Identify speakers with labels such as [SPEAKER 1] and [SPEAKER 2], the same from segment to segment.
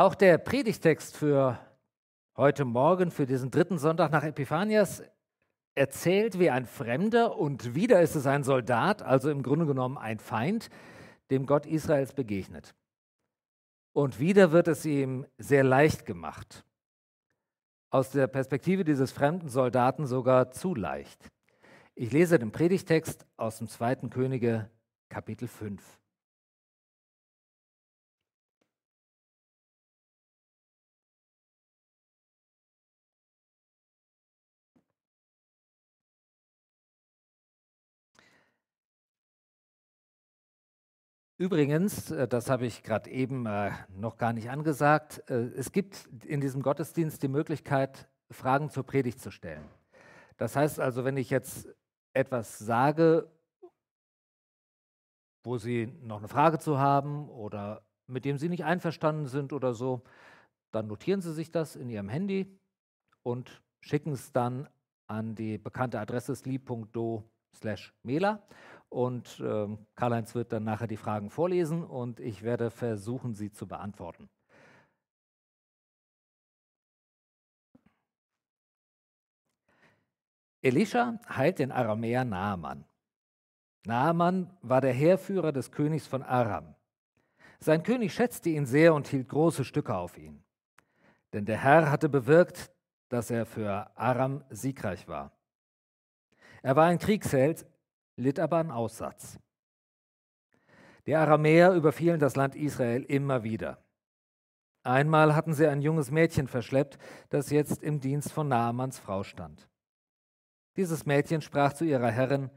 [SPEAKER 1] Auch der Predigtext für heute Morgen, für diesen dritten Sonntag nach Epiphanias, erzählt, wie ein Fremder und wieder ist es ein Soldat, also im Grunde genommen ein Feind, dem Gott Israels begegnet. Und wieder wird es ihm sehr leicht gemacht. Aus der Perspektive dieses fremden Soldaten sogar zu leicht. Ich lese den Predigtext aus dem 2. Könige Kapitel 5. Übrigens, äh, das habe ich gerade eben äh, noch gar nicht angesagt, äh, es gibt in diesem Gottesdienst die Möglichkeit, Fragen zur Predigt zu stellen. Das heißt also, wenn ich jetzt etwas sage, wo Sie noch eine Frage zu haben oder mit dem Sie nicht einverstanden sind oder so, dann notieren Sie sich das in Ihrem Handy und schicken es dann an die bekannte Adresse sli.do slash mela und ähm, Karl-Heinz wird dann nachher die Fragen vorlesen und ich werde versuchen, sie zu beantworten. Elisha heilt den Aramäer Naaman. Naaman war der Heerführer des Königs von Aram. Sein König schätzte ihn sehr und hielt große Stücke auf ihn. Denn der Herr hatte bewirkt, dass er für Aram siegreich war. Er war ein Kriegsheld, litt aber an Aussatz. Die Aramäer überfielen das Land Israel immer wieder. Einmal hatten sie ein junges Mädchen verschleppt, das jetzt im Dienst von Naamans Frau stand. Dieses Mädchen sprach zu ihrer Herrin,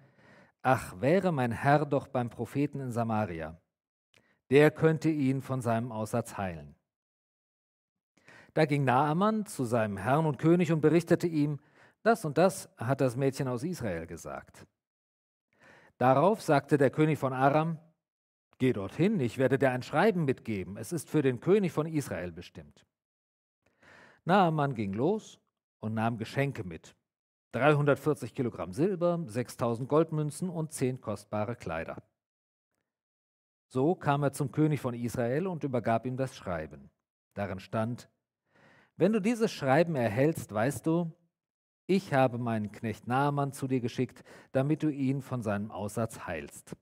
[SPEAKER 1] Ach, wäre mein Herr doch beim Propheten in Samaria, der könnte ihn von seinem Aussatz heilen. Da ging Naaman zu seinem Herrn und König und berichtete ihm, das und das hat das Mädchen aus Israel gesagt. Darauf sagte der König von Aram, Geh dorthin, ich werde dir ein Schreiben mitgeben, es ist für den König von Israel bestimmt. Naaman ging los und nahm Geschenke mit. 340 Kilogramm Silber, 6000 Goldmünzen und 10 kostbare Kleider. So kam er zum König von Israel und übergab ihm das Schreiben. Darin stand, wenn du dieses Schreiben erhältst, weißt du, ich habe meinen Knecht Naaman zu dir geschickt, damit du ihn von seinem Aussatz heilst.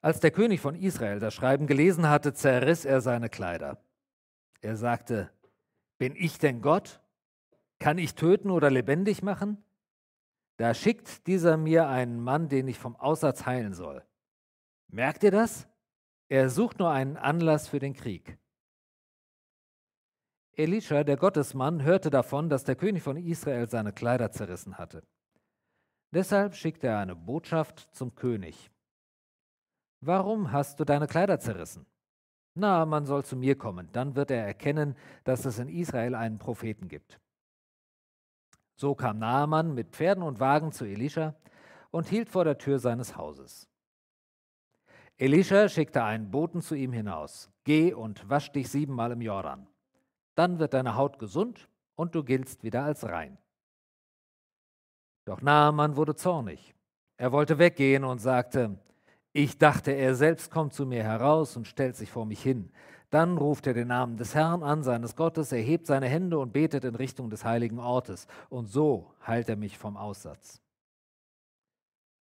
[SPEAKER 1] Als der König von Israel das Schreiben gelesen hatte, zerriss er seine Kleider. Er sagte, bin ich denn Gott? Kann ich töten oder lebendig machen? Da schickt dieser mir einen Mann, den ich vom Aussatz heilen soll. Merkt ihr das? Er sucht nur einen Anlass für den Krieg. Elisha, der Gottesmann, hörte davon, dass der König von Israel seine Kleider zerrissen hatte. Deshalb schickte er eine Botschaft zum König. Warum hast du deine Kleider zerrissen? Na, man soll zu mir kommen, dann wird er erkennen, dass es in Israel einen Propheten gibt. So kam Naaman mit Pferden und Wagen zu Elisha und hielt vor der Tür seines Hauses. Elisha schickte einen Boten zu ihm hinaus. Geh und wasch dich siebenmal im Jordan. Dann wird deine Haut gesund und du giltst wieder als rein. Doch Naaman wurde zornig. Er wollte weggehen und sagte, ich dachte, er selbst kommt zu mir heraus und stellt sich vor mich hin. Dann ruft er den Namen des Herrn an, seines Gottes, erhebt seine Hände und betet in Richtung des heiligen Ortes. Und so heilt er mich vom Aussatz.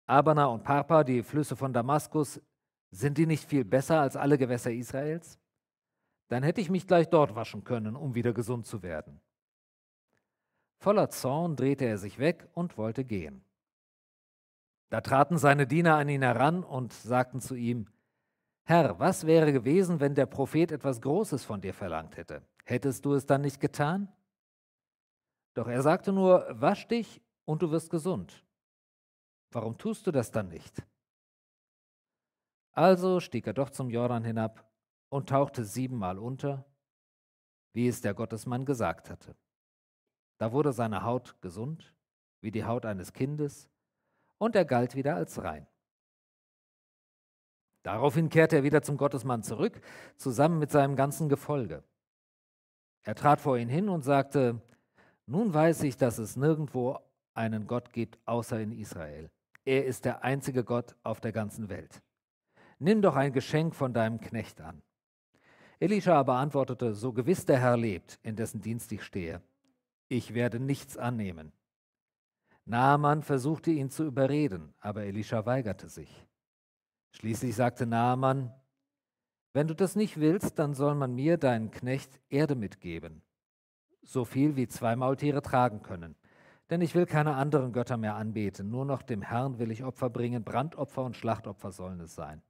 [SPEAKER 1] Abana und Parpa, die Flüsse von Damaskus, sind die nicht viel besser als alle Gewässer Israels? dann hätte ich mich gleich dort waschen können, um wieder gesund zu werden. Voller Zorn drehte er sich weg und wollte gehen. Da traten seine Diener an ihn heran und sagten zu ihm, Herr, was wäre gewesen, wenn der Prophet etwas Großes von dir verlangt hätte? Hättest du es dann nicht getan? Doch er sagte nur, wasch dich und du wirst gesund. Warum tust du das dann nicht? Also stieg er doch zum Jordan hinab und tauchte siebenmal unter, wie es der Gottesmann gesagt hatte. Da wurde seine Haut gesund, wie die Haut eines Kindes, und er galt wieder als rein. Daraufhin kehrte er wieder zum Gottesmann zurück, zusammen mit seinem ganzen Gefolge. Er trat vor ihn hin und sagte, nun weiß ich, dass es nirgendwo einen Gott gibt außer in Israel. Er ist der einzige Gott auf der ganzen Welt. Nimm doch ein Geschenk von deinem Knecht an. Elisha aber antwortete, so gewiss der Herr lebt, in dessen Dienst ich stehe, ich werde nichts annehmen. Naaman versuchte ihn zu überreden, aber Elisha weigerte sich. Schließlich sagte Naaman, wenn du das nicht willst, dann soll man mir, deinen Knecht, Erde mitgeben, so viel wie zwei Maultiere tragen können. Denn ich will keine anderen Götter mehr anbeten, nur noch dem Herrn will ich Opfer bringen, Brandopfer und Schlachtopfer sollen es sein.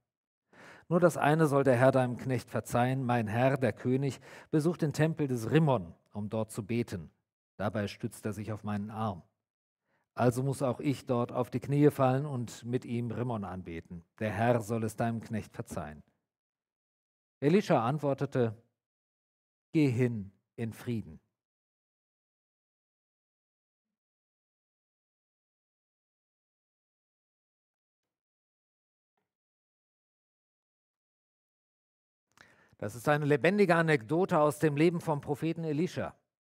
[SPEAKER 1] Nur das eine soll der Herr deinem Knecht verzeihen. Mein Herr, der König, besucht den Tempel des Rimmon, um dort zu beten. Dabei stützt er sich auf meinen Arm. Also muss auch ich dort auf die Knie fallen und mit ihm Rimmon anbeten. Der Herr soll es deinem Knecht verzeihen. Elisha antwortete, Geh hin in Frieden. Das ist eine lebendige Anekdote aus dem Leben vom Propheten Elisha,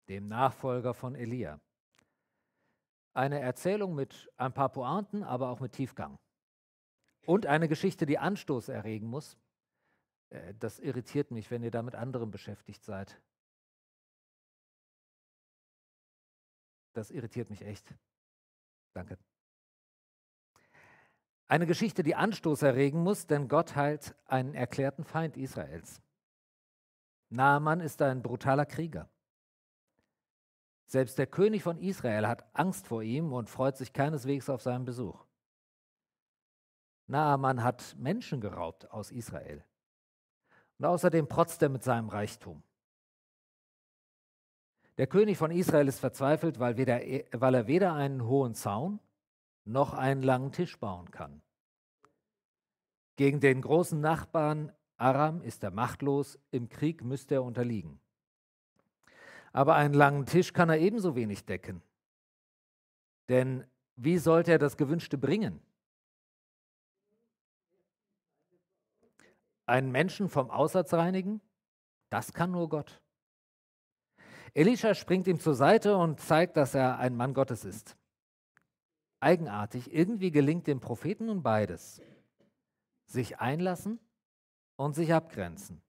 [SPEAKER 1] dem Nachfolger von Elia. Eine Erzählung mit ein paar Pointen, aber auch mit Tiefgang. Und eine Geschichte, die Anstoß erregen muss. Äh, das irritiert mich, wenn ihr da mit anderem beschäftigt seid. Das irritiert mich echt. Danke. Eine Geschichte, die Anstoß erregen muss, denn Gott heilt einen erklärten Feind Israels. Naaman ist ein brutaler Krieger. Selbst der König von Israel hat Angst vor ihm und freut sich keineswegs auf seinen Besuch. Naaman hat Menschen geraubt aus Israel. Und außerdem protzt er mit seinem Reichtum. Der König von Israel ist verzweifelt, weil, weder, weil er weder einen hohen Zaun noch einen langen Tisch bauen kann. Gegen den großen Nachbarn Aram ist er machtlos, im Krieg müsste er unterliegen. Aber einen langen Tisch kann er ebenso wenig decken. Denn wie sollte er das Gewünschte bringen? Einen Menschen vom Aussatz reinigen? Das kann nur Gott. Elisha springt ihm zur Seite und zeigt, dass er ein Mann Gottes ist. Eigenartig, irgendwie gelingt dem Propheten nun beides. Sich einlassen und sich abgrenzen.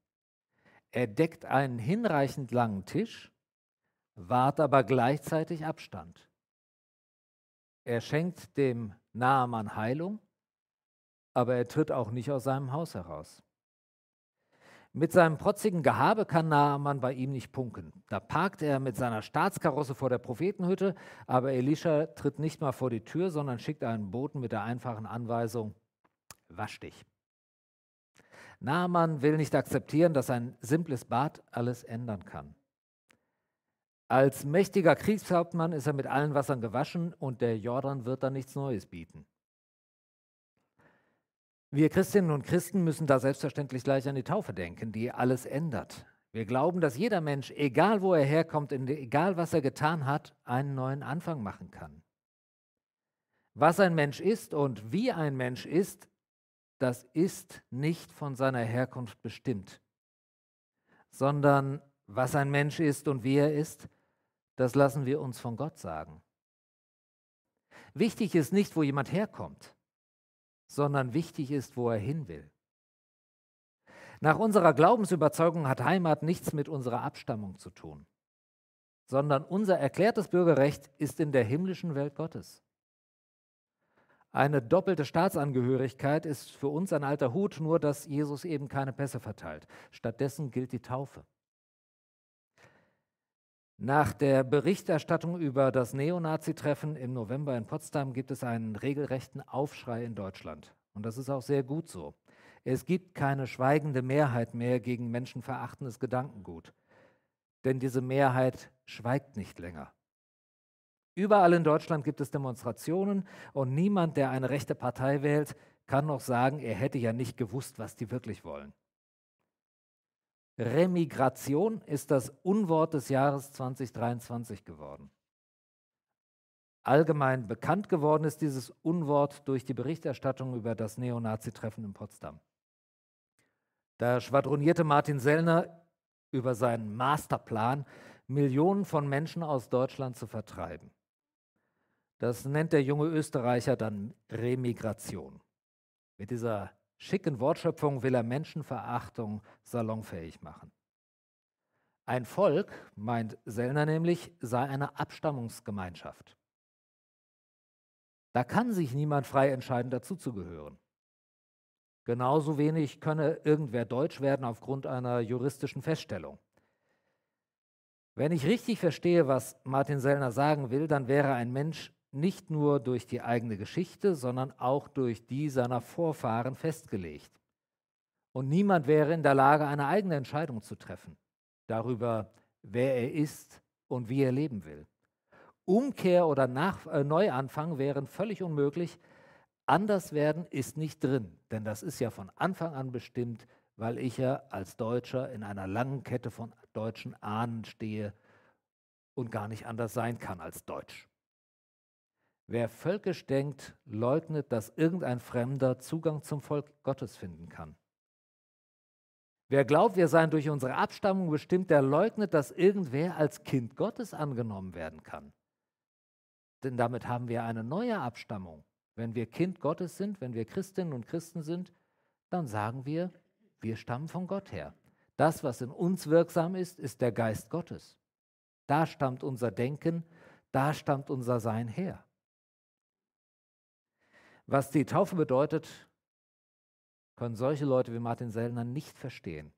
[SPEAKER 1] Er deckt einen hinreichend langen Tisch, wahrt aber gleichzeitig Abstand. Er schenkt dem Nahemann Heilung, aber er tritt auch nicht aus seinem Haus heraus. Mit seinem protzigen Gehabe kann Naaman bei ihm nicht punken. Da parkt er mit seiner Staatskarosse vor der Prophetenhütte, aber Elisha tritt nicht mal vor die Tür, sondern schickt einen Boten mit der einfachen Anweisung: Wasch dich. Naaman will nicht akzeptieren, dass ein simples Bad alles ändern kann. Als mächtiger Kriegshauptmann ist er mit allen Wassern gewaschen und der Jordan wird da nichts Neues bieten. Wir Christinnen und Christen müssen da selbstverständlich gleich an die Taufe denken, die alles ändert. Wir glauben, dass jeder Mensch, egal wo er herkommt, egal was er getan hat, einen neuen Anfang machen kann. Was ein Mensch ist und wie ein Mensch ist, das ist nicht von seiner Herkunft bestimmt, sondern was ein Mensch ist und wie er ist, das lassen wir uns von Gott sagen. Wichtig ist nicht, wo jemand herkommt, sondern wichtig ist, wo er hin will. Nach unserer Glaubensüberzeugung hat Heimat nichts mit unserer Abstammung zu tun, sondern unser erklärtes Bürgerrecht ist in der himmlischen Welt Gottes. Eine doppelte Staatsangehörigkeit ist für uns ein alter Hut, nur dass Jesus eben keine Pässe verteilt. Stattdessen gilt die Taufe. Nach der Berichterstattung über das Neonazi-Treffen im November in Potsdam gibt es einen regelrechten Aufschrei in Deutschland. Und das ist auch sehr gut so. Es gibt keine schweigende Mehrheit mehr gegen menschenverachtendes Gedankengut. Denn diese Mehrheit schweigt nicht länger. Überall in Deutschland gibt es Demonstrationen und niemand, der eine rechte Partei wählt, kann noch sagen, er hätte ja nicht gewusst, was die wirklich wollen. Remigration ist das Unwort des Jahres 2023 geworden. Allgemein bekannt geworden ist dieses Unwort durch die Berichterstattung über das Neonazi-Treffen in Potsdam. Da schwadronierte Martin Sellner über seinen Masterplan, Millionen von Menschen aus Deutschland zu vertreiben. Das nennt der junge Österreicher dann Remigration. Mit dieser schicken Wortschöpfung will er Menschenverachtung salonfähig machen. Ein Volk, meint Sellner nämlich, sei eine Abstammungsgemeinschaft. Da kann sich niemand frei entscheiden, dazuzugehören. Genauso wenig könne irgendwer Deutsch werden aufgrund einer juristischen Feststellung. Wenn ich richtig verstehe, was Martin Sellner sagen will, dann wäre ein Mensch nicht nur durch die eigene Geschichte, sondern auch durch die seiner Vorfahren festgelegt. Und niemand wäre in der Lage, eine eigene Entscheidung zu treffen darüber, wer er ist und wie er leben will. Umkehr oder Nach äh, Neuanfang wären völlig unmöglich. Anders werden ist nicht drin, denn das ist ja von Anfang an bestimmt, weil ich ja als Deutscher in einer langen Kette von deutschen Ahnen stehe und gar nicht anders sein kann als Deutsch. Wer völkisch denkt, leugnet, dass irgendein Fremder Zugang zum Volk Gottes finden kann. Wer glaubt, wir seien durch unsere Abstammung bestimmt, der leugnet, dass irgendwer als Kind Gottes angenommen werden kann. Denn damit haben wir eine neue Abstammung. Wenn wir Kind Gottes sind, wenn wir Christinnen und Christen sind, dann sagen wir, wir stammen von Gott her. Das, was in uns wirksam ist, ist der Geist Gottes. Da stammt unser Denken, da stammt unser Sein her. Was die Taufe bedeutet, können solche Leute wie Martin Sellner nicht verstehen.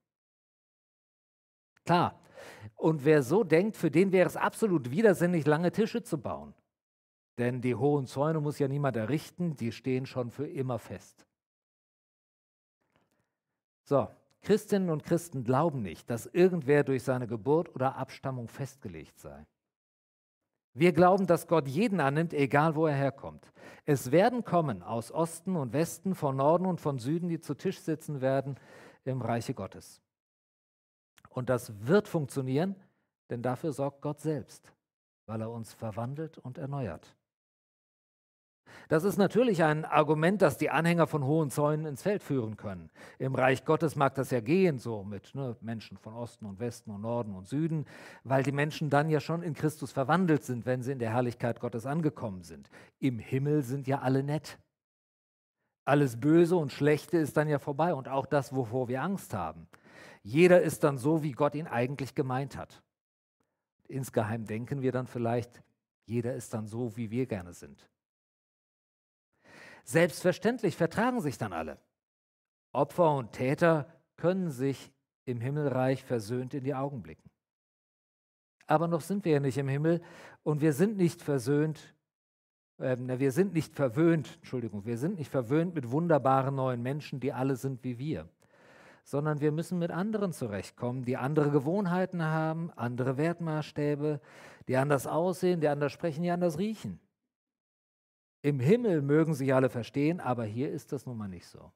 [SPEAKER 1] Klar. Und wer so denkt, für den wäre es absolut widersinnig, lange Tische zu bauen. Denn die hohen Zäune muss ja niemand errichten, die stehen schon für immer fest. So, Christinnen und Christen glauben nicht, dass irgendwer durch seine Geburt oder Abstammung festgelegt sei. Wir glauben, dass Gott jeden annimmt, egal wo er herkommt. Es werden kommen aus Osten und Westen, von Norden und von Süden, die zu Tisch sitzen werden im Reiche Gottes. Und das wird funktionieren, denn dafür sorgt Gott selbst, weil er uns verwandelt und erneuert. Das ist natürlich ein Argument, das die Anhänger von hohen Zäunen ins Feld führen können. Im Reich Gottes mag das ja gehen, so mit ne, Menschen von Osten und Westen und Norden und Süden, weil die Menschen dann ja schon in Christus verwandelt sind, wenn sie in der Herrlichkeit Gottes angekommen sind. Im Himmel sind ja alle nett. Alles Böse und Schlechte ist dann ja vorbei und auch das, wovor wir Angst haben. Jeder ist dann so, wie Gott ihn eigentlich gemeint hat. Insgeheim denken wir dann vielleicht, jeder ist dann so, wie wir gerne sind. Selbstverständlich vertragen sich dann alle. Opfer und Täter können sich im Himmelreich versöhnt in die Augen blicken. Aber noch sind wir ja nicht im Himmel und wir sind nicht versöhnt, äh, wir sind nicht verwöhnt, Entschuldigung, wir sind nicht verwöhnt mit wunderbaren neuen Menschen, die alle sind wie wir, sondern wir müssen mit anderen zurechtkommen, die andere Gewohnheiten haben, andere Wertmaßstäbe, die anders aussehen, die anders sprechen, die anders riechen. Im Himmel mögen sich alle verstehen, aber hier ist das nun mal nicht so.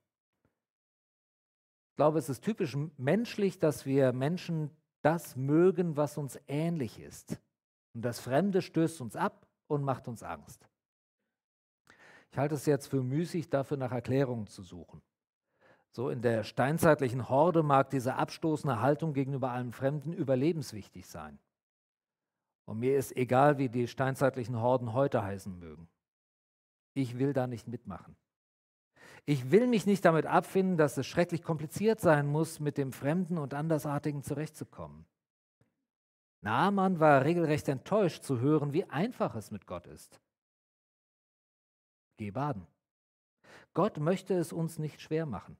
[SPEAKER 1] Ich glaube, es ist typisch menschlich, dass wir Menschen das mögen, was uns ähnlich ist. Und das Fremde stößt uns ab und macht uns Angst. Ich halte es jetzt für müßig, dafür nach Erklärungen zu suchen. So in der steinzeitlichen Horde mag diese abstoßende Haltung gegenüber allem Fremden überlebenswichtig sein. Und mir ist egal, wie die steinzeitlichen Horden heute heißen mögen. Ich will da nicht mitmachen. Ich will mich nicht damit abfinden, dass es schrecklich kompliziert sein muss, mit dem Fremden und Andersartigen zurechtzukommen. Naaman war regelrecht enttäuscht zu hören, wie einfach es mit Gott ist. Geh baden. Gott möchte es uns nicht schwer machen.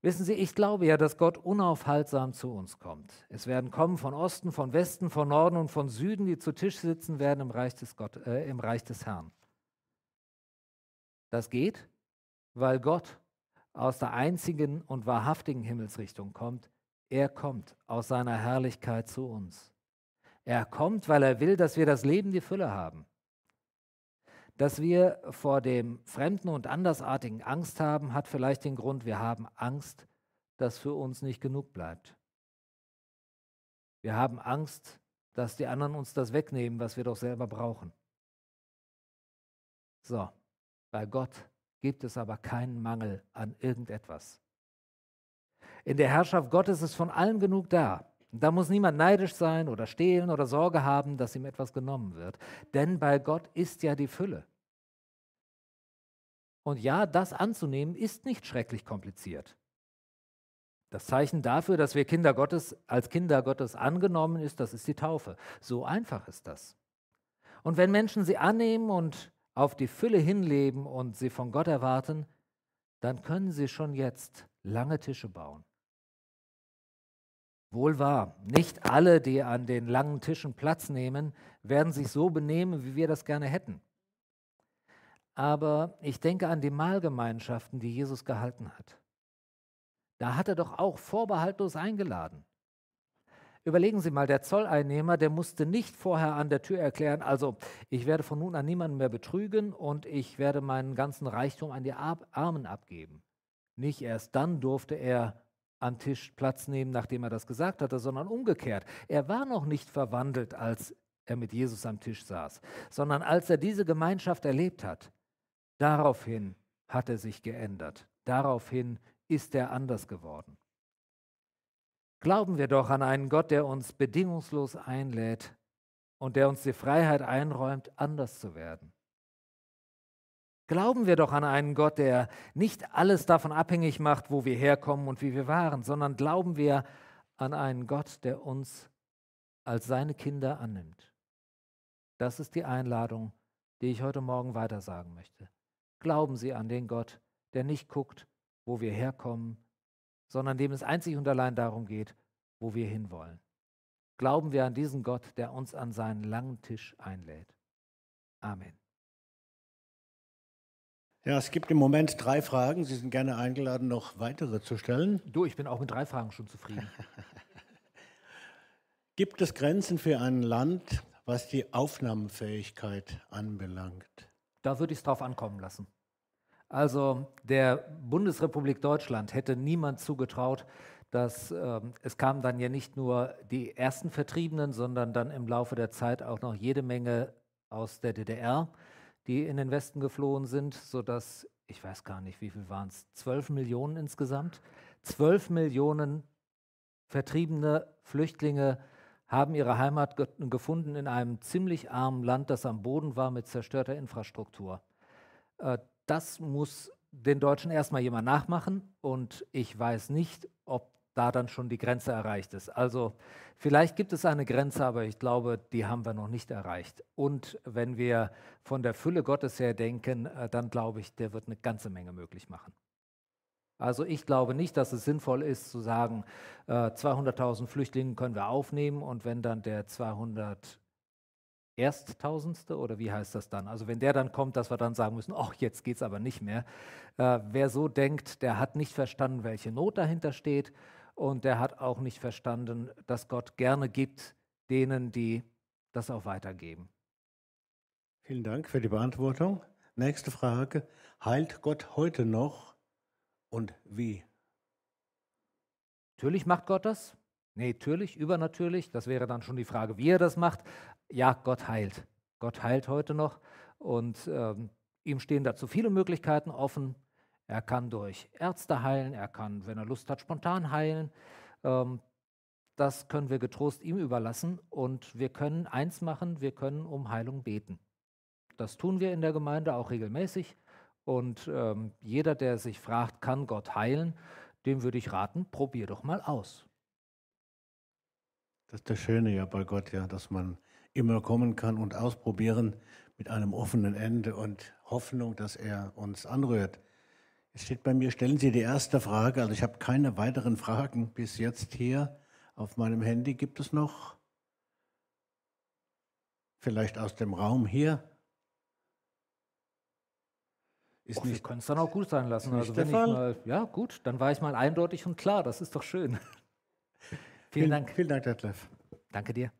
[SPEAKER 1] Wissen Sie, ich glaube ja, dass Gott unaufhaltsam zu uns kommt. Es werden kommen von Osten, von Westen, von Norden und von Süden, die zu Tisch sitzen werden im Reich des, Gott, äh, im Reich des Herrn. Das geht, weil Gott aus der einzigen und wahrhaftigen Himmelsrichtung kommt. Er kommt aus seiner Herrlichkeit zu uns. Er kommt, weil er will, dass wir das Leben die Fülle haben. Dass wir vor dem Fremden und Andersartigen Angst haben, hat vielleicht den Grund, wir haben Angst, dass für uns nicht genug bleibt. Wir haben Angst, dass die anderen uns das wegnehmen, was wir doch selber brauchen. So, bei Gott gibt es aber keinen Mangel an irgendetwas. In der Herrschaft Gottes ist von allem genug da. Da muss niemand neidisch sein oder stehlen oder Sorge haben, dass ihm etwas genommen wird. Denn bei Gott ist ja die Fülle. Und ja, das anzunehmen ist nicht schrecklich kompliziert. Das Zeichen dafür, dass wir Kinder Gottes als Kinder Gottes angenommen ist, das ist die Taufe. So einfach ist das. Und wenn Menschen sie annehmen und auf die Fülle hinleben und sie von Gott erwarten, dann können sie schon jetzt lange Tische bauen Wohl wahr, nicht alle, die an den langen Tischen Platz nehmen, werden sich so benehmen, wie wir das gerne hätten. Aber ich denke an die Mahlgemeinschaften, die Jesus gehalten hat. Da hat er doch auch vorbehaltlos eingeladen. Überlegen Sie mal, der Zolleinnehmer, der musste nicht vorher an der Tür erklären, also ich werde von nun an niemanden mehr betrügen und ich werde meinen ganzen Reichtum an die Armen abgeben. Nicht erst dann durfte er am Tisch Platz nehmen, nachdem er das gesagt hatte, sondern umgekehrt. Er war noch nicht verwandelt, als er mit Jesus am Tisch saß, sondern als er diese Gemeinschaft erlebt hat. Daraufhin hat er sich geändert. Daraufhin ist er anders geworden. Glauben wir doch an einen Gott, der uns bedingungslos einlädt und der uns die Freiheit einräumt, anders zu werden. Glauben wir doch an einen Gott, der nicht alles davon abhängig macht, wo wir herkommen und wie wir waren, sondern glauben wir an einen Gott, der uns als seine Kinder annimmt. Das ist die Einladung, die ich heute Morgen weitersagen möchte. Glauben Sie an den Gott, der nicht guckt, wo wir herkommen, sondern dem es einzig und allein darum geht, wo wir hinwollen. Glauben wir an diesen Gott, der uns an seinen langen Tisch einlädt. Amen. Ja, es gibt im Moment drei Fragen. Sie sind gerne eingeladen, noch weitere zu stellen. Du, ich bin auch mit drei Fragen schon zufrieden. gibt es Grenzen für ein Land, was die Aufnahmefähigkeit anbelangt? Da würde ich es drauf ankommen lassen. Also der Bundesrepublik Deutschland hätte niemand zugetraut, dass ähm, es kamen dann ja nicht nur die ersten Vertriebenen, sondern dann im Laufe der Zeit auch noch jede Menge aus der DDR die in den Westen geflohen sind, sodass, ich weiß gar nicht, wie viel waren es, 12 Millionen insgesamt, 12 Millionen vertriebene Flüchtlinge haben ihre Heimat ge gefunden in einem ziemlich armen Land, das am Boden war mit zerstörter Infrastruktur. Äh, das muss den Deutschen erstmal jemand nachmachen und ich weiß nicht, ob da dann schon die Grenze erreicht ist. Also vielleicht gibt es eine Grenze, aber ich glaube, die haben wir noch nicht erreicht. Und wenn wir von der Fülle Gottes her denken, äh, dann glaube ich, der wird eine ganze Menge möglich machen. Also ich glaube nicht, dass es sinnvoll ist zu sagen, 200.000 äh, Flüchtlinge können wir aufnehmen und wenn dann der 200 Ersttausendste oder wie heißt das dann? Also wenn der dann kommt, dass wir dann sagen müssen, ach, jetzt geht es aber nicht mehr. Äh, wer so denkt, der hat nicht verstanden, welche Not dahinter steht und er hat auch nicht verstanden, dass Gott gerne gibt denen, die das auch weitergeben. Vielen Dank für die Beantwortung. Nächste Frage. Heilt Gott heute noch und wie? Natürlich macht Gott das. natürlich, übernatürlich. Das wäre dann schon die Frage, wie er das macht. Ja, Gott heilt. Gott heilt heute noch. Und ähm, ihm stehen dazu viele Möglichkeiten offen. Er kann durch Ärzte heilen, er kann, wenn er Lust hat, spontan heilen. Ähm, das können wir getrost ihm überlassen und wir können eins machen, wir können um Heilung beten. Das tun wir in der Gemeinde auch regelmäßig und ähm, jeder, der sich fragt, kann Gott heilen, dem würde ich raten, probier doch mal aus. Das ist das Schöne ja bei Gott, ja, dass man immer kommen kann und ausprobieren mit einem offenen Ende und Hoffnung, dass er uns anrührt steht bei mir, stellen Sie die erste Frage. Also ich habe keine weiteren Fragen bis jetzt hier auf meinem Handy. Gibt es noch? Vielleicht aus dem Raum hier? Ist Och, nicht, wir können es dann auch gut sein lassen. Also wenn ich mal, ja, gut, dann war ich mal eindeutig und klar. Das ist doch schön. vielen, vielen Dank. Vielen Dank, Detlef. Danke dir.